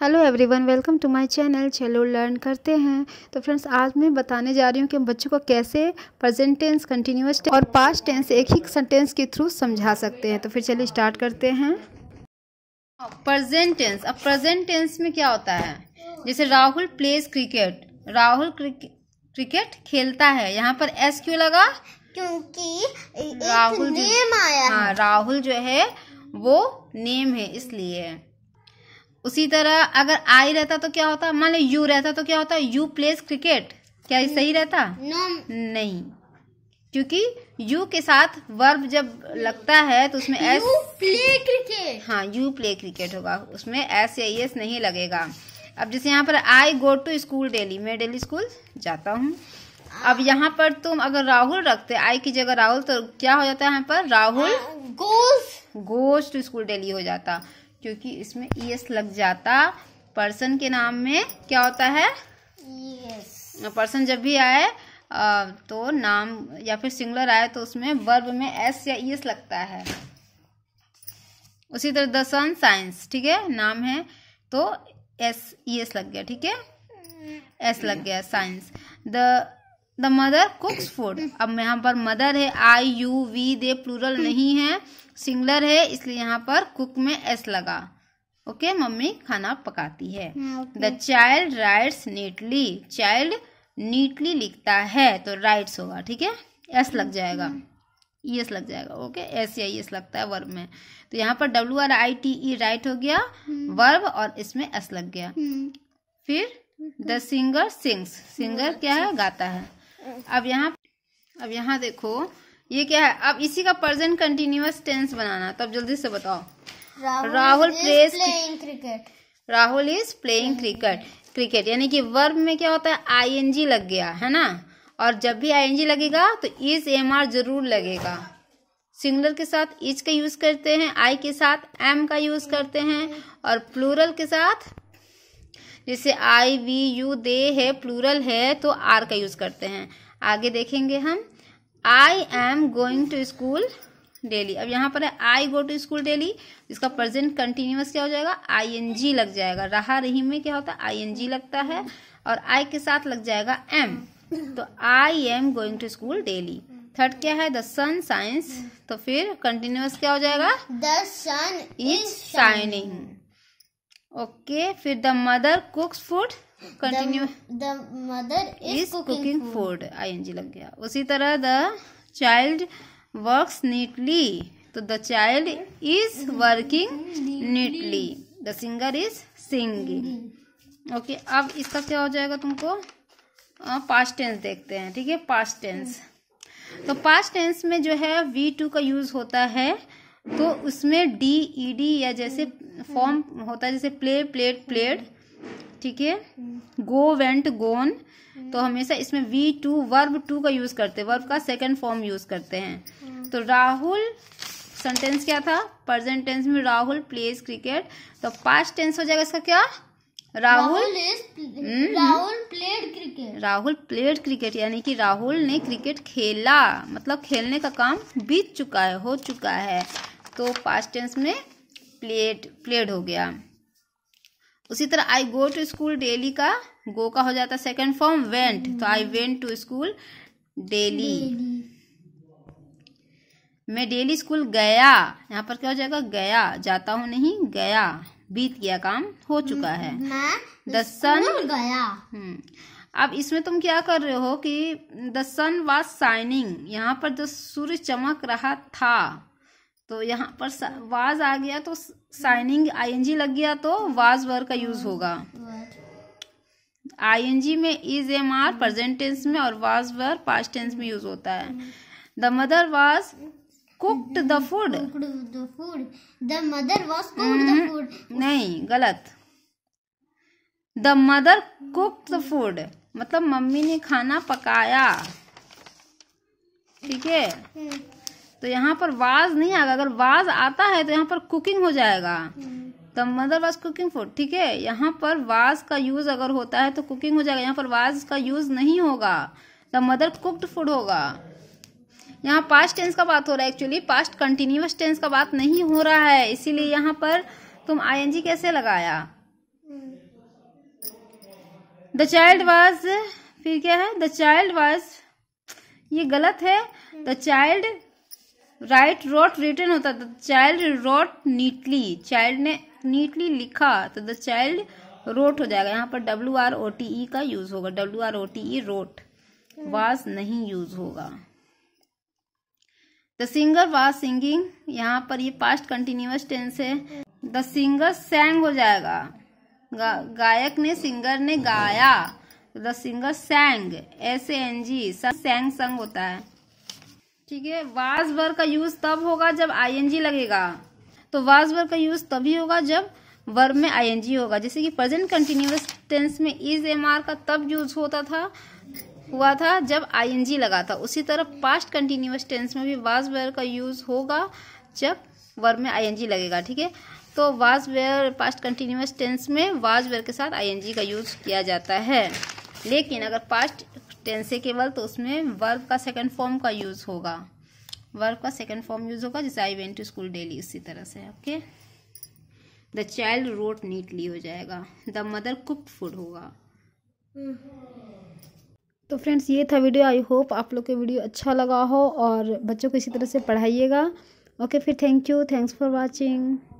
Hello everyone welcome to my channel चलो learn करते हैं तो फ्रेंड्स आज मैं बताने जा रही हूँ कि हम बच्चों को कैसे प्रेजेंट टेंस कंटिन्यूस और पास्ट टेंस एक ही सेंटेंस के थ्रू समझा सकते हैं तो फिर चलिए स्टार्ट करते हैं प्रेजेंट टेंस अब प्रेजेंट टेंस में क्या होता है जैसे Rahul plays cricket Rahul cricket खेलता है यहाँ पर एस क्यों लगा क्योंकि राहुल नेम आया हाँ राहुल जो है वो नेम है इसलिए उसी तरह अगर आई रहता तो क्या होता मान लो यू रहता तो क्या होता यू प्लेस क्रिकेट क्या ये सही रहता no. नहीं क्योंकि यू के साथ वर्ब जब लगता है तो उसमें एस प्ले क्रिकेट हाँ यू प्ले क्रिकेट होगा उसमें एस या एस नहीं लगेगा अब जैसे यहाँ पर I go to school daily मैं डेली स्कूल जाता हूँ अब यहाँ पर तुम अगर राहुल रखते आई की जगह राहुल तो क्या हो जाता है यहाँ पर राहुल गोज हाँ, गोज टू स्कूल डेली हो जाता क्योंकि इसमें ई e एस लग जाता पर्सन के नाम में क्या होता है पर्सन जब भी आए तो नाम या फिर सिंगुलर आए तो उसमें वर्ब में एस या ई e एस लगता है उसी तरह द सन साइंस ठीक है नाम है तो एस ई एस लग गया ठीक है एस mm. लग गया science the the mother cooks food अब यहाँ पर मदर है I you we they plural नहीं है सिंगलर है इसलिए यहाँ पर कुक में एस लगा ओके okay, मम्मी खाना पकाती है the child writes neatly child neatly लिखता है तो राइट्स होगा ठीक है एस लग जाएगा ईएस लग जाएगा ओके एस या ईएस लगता है वर्ब में तो यहाँ पर W R I T E write हो गया वर्ब हम्म. और इसमें एस लग गया हम्म. फिर द सिंगर सिंग्स सिंगर क्या है गाता है अब यहाँ अब यहाँ देखो ये क्या है अब इसी का प्रेजेंट कंटिन्यूस टेंस बनाना तो अब जल्दी से बताओ Rahul plays cricket Rahul is playing cricket cricket यानी कि वर्ब में क्या होता है आईएनजी लग गया है ना और जब भी आईएनजी लगेगा तो इज एमआर जरूर लगेगा सिंगलर के साथ इज का यूज करते हैं आई के साथ एम का यूज करते हैं और प्लूरल के साथ जैसे आई वी यू दे है प्लूरल है तो आर का यूज़ करते हैं आगे देखेंगे हम I am going to school daily अब यहाँ पर है I go to school daily इसका प्रेजेंट कंटिन्यूस क्या हो जाएगा आई एन जी लग जाएगा रहा रही में क्या होता है आई एन जी लगता है और आई के साथ लग जाएगा एम तो I am going to school daily third क्या है द सन साइंस तो फिर कंटिन्यूस क्या हो जाएगा the sun is shining okay फिर the mother cooks food continue the mother is cooking food I N G लग गया उसी तरह द चाइल्ड वर्क्स नीटली तो the child is working neatly the singer is singing okay अब इसका क्या हो जाएगा तुमको पास्ट टेंस देखते हैं ठीक है पास्ट हम्म। टेंस तो पास्ट टेंस में जो है वी टू का यूज होता है तो उसमें डी ई डी या जैसे फॉर्म होता है जैसे प्ले प्लेट प्लेड ठीक है गो वेंट गोन तो हमेशा इसमें वी टू वर्ब टू का यूज़ करते हैं वर्ब का सेकंड फॉर्म यूज़ करते हैं तो राहुल सेंटेंस क्या था प्रेजेंट टेंस में राहुल प्लेज क्रिकेट तो पास्ट टेंस हो जाएगा इसका क्या Rahul Rahul played cricket Rahul played cricket यानी कि राहुल ने क्रिकेट खेला मतलब खेलने का काम बीत चुका है हो चुका है तो पास्ट टेंस में प्लेड प्लेड हो गया उसी तरह I go to school daily का गो का हो जाता सेकेंड फॉर्म वेंट तो I went to school daily मैं डेली स्कूल गया यहाँ पर क्या हो जाएगा गया जाता हूँ नहीं गया बीत गया काम हो चुका है दसन गया हम्म। अब इसमें तुम क्या कर रहे हो कि द सन वॉज साइनिंग यहाँ पर जो सूर्य चमक रहा था तो यहाँ पर वाज आ गया तो साइनिंग आईएनजी लग गया तो वाज वर का यूज हाँ, होगा आईएनजी में is am are present tense में और वाज वर पास्ट टेंस में यूज होता है the mother was cooked the food the food the mother was cooked the food नहीं गलत the mother cooked the food मतलब मम्मी ने खाना पकाया ठीक है हम्म। तो यहाँ पर वाज नहीं आएगा अगर वाज आता है तो यहाँ पर कुकिंग हो जाएगा the mother was cooking food ठीक है यहाँ पर वाज का यूज अगर होता है तो कुकिंग हो जाएगा यहाँ पर वाज का यूज नहीं होगा द मदर कुक्ड फूड होगा यहाँ पास्ट टेंस का बात हो रहा है एक्चुअली पास्ट कंटिन्यूस टेंस का बात नहीं हो रहा है इसीलिए यहाँ पर तुम आईएनजी कैसे लगाया द चाइल्ड वाज फिर क्या है द चाइल्ड वाज ये गलत है the child write wrote written होता था चाइल्ड रोट नीटली चाइल्ड ने नीटली लिखा तो द चाइल्ड रोट हो जाएगा यहाँ पर W R O T E का यूज होगा W R O T E wrote was नहीं यूज होगा द सिंगर वाज सिंगिंग यहाँ पर ये पास्ट कंटिन्यूस टेंस है द सिंगर सैंग हो जाएगा गा, गायक ने सिंगर ने गाया the singer sang S N G sang sung होता है ठीक है वाज वर का यूज तब होगा जब आईएनजी लगेगा तो वाज वर का यूज तभी होगा जब वर्ब में आईएनजी होगा जैसे कि प्रेजेंट कंटिन्यूस टेंस में इज एम आर का तब यूज होता था हुआ था जब आईएनजी लगा था उसी तरह पास्ट कंटिन्यूस टेंस में भी वाज वेयर का यूज होगा जब वर्ब में आईएनजी लगेगा ठीक है तो was were past continuous tense में वाज वेयर के साथ आईएनजी का यूज किया जाता है लेकिन अगर पास्ट टेंस है केवल तो उसमें वर्ब का सेकंड फॉर्म का यूज़ होगा वर्ब का सेकंड फॉर्म यूज़ होगा जैसे I went to school daily इसी तरह से okay the child wrote neatly हो जाएगा द मदर कुक फूड होगा तो फ्रेंड्स ये था वीडियो आई होप आप लोग के वीडियो अच्छा लगा हो और बच्चों को इसी तरह से पढ़ाइएगा ओके फिर thank you thanks for watching